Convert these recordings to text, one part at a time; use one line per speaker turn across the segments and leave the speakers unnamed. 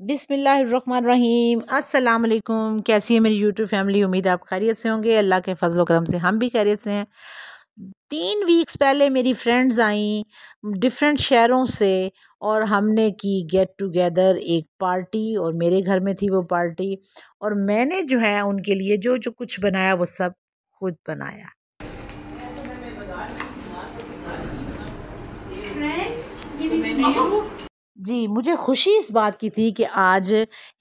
बिसमीम् अल्लाम कैसी है मेरी यूट्यूब फैमिली उम्मीद आप खैरियत से होंगे अल्लाह के फजल करम से हम भी खैरियत से हैं तीन वीक्स पहले मेरी फ्रेंड्स आई डिफरेंट शहरों से और हमने की गेट टुगेदर एक पार्टी और मेरे घर में थी वो पार्टी और मैंने जो है उनके लिए जो जो कुछ बनाया वो सब खुद बनाया फ्रेंड्स जी मुझे खुशी इस बात की थी कि आज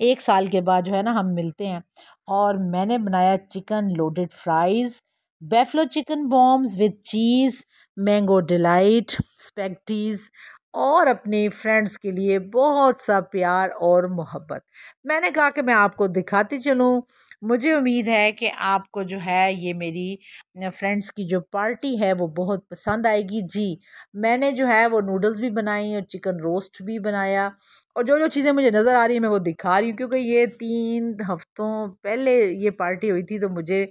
एक साल के बाद जो है ना हम मिलते हैं और मैंने बनाया chicken loaded fries buffalo chicken bombs with cheese mango delight स्पेक्टीज और अपने फ्रेंड्स के लिए बहुत सा प्यार और मोहब्बत मैंने कहा कि मैं आपको दिखाती चलूँ मुझे उम्मीद है कि आपको जो है ये मेरी फ्रेंड्स की जो पार्टी है वो बहुत पसंद आएगी जी मैंने जो है वो नूडल्स भी बनाई और चिकन रोस्ट भी बनाया और जो जो चीज़ें मुझे नज़र आ रही हैं मैं वो दिखा रही हूँ क्योंकि ये तीन हफ्तों पहले ये पार्टी हुई थी तो मुझे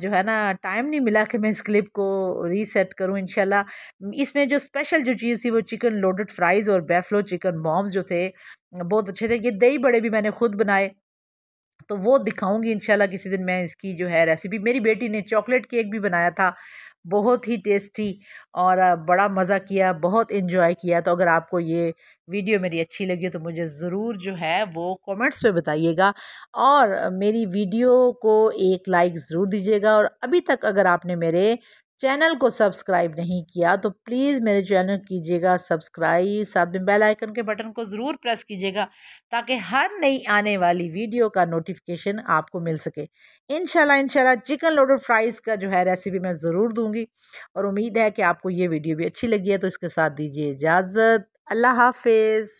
जो है ना टाइम नहीं मिला कि मैं इस क्लिप को रीसेट करूँ इन इसमें जो स्पेशल जो चीज़ थी वो चिकन लोडेड फ्राइज़ और बेफलो चिकन मॉम्स जो थे बहुत अच्छे थे ये दही बड़े भी मैंने खुद बनाए तो वो दिखाऊंगी इंशाल्लाह किसी दिन मैं इसकी जो है रेसिपी मेरी बेटी ने चॉकलेट केक भी बनाया था बहुत ही टेस्टी और बड़ा मज़ा किया बहुत इन्जॉय किया तो अगर आपको ये वीडियो मेरी अच्छी लगी तो मुझे ज़रूर जो है वो कमेंट्स पे बताइएगा और मेरी वीडियो को एक लाइक ज़रूर दीजिएगा और अभी तक अगर आपने मेरे चैनल को सब्सक्राइब नहीं किया तो प्लीज़ मेरे चैनल कीजिएगा सब्सक्राइब साथ में बेल आइकन के बटन को ज़रूर प्रेस कीजिएगा ताकि हर नई आने वाली वीडियो का नोटिफिकेशन आपको मिल सके इनशाला इनशाला चिकन लोडेड फ्राइज़ का जो है रेसिपी मैं ज़रूर दूंगी और उम्मीद है कि आपको ये वीडियो भी अच्छी लगी है तो इसके साथ दीजिए इजाज़त अल्लाह हाफिज़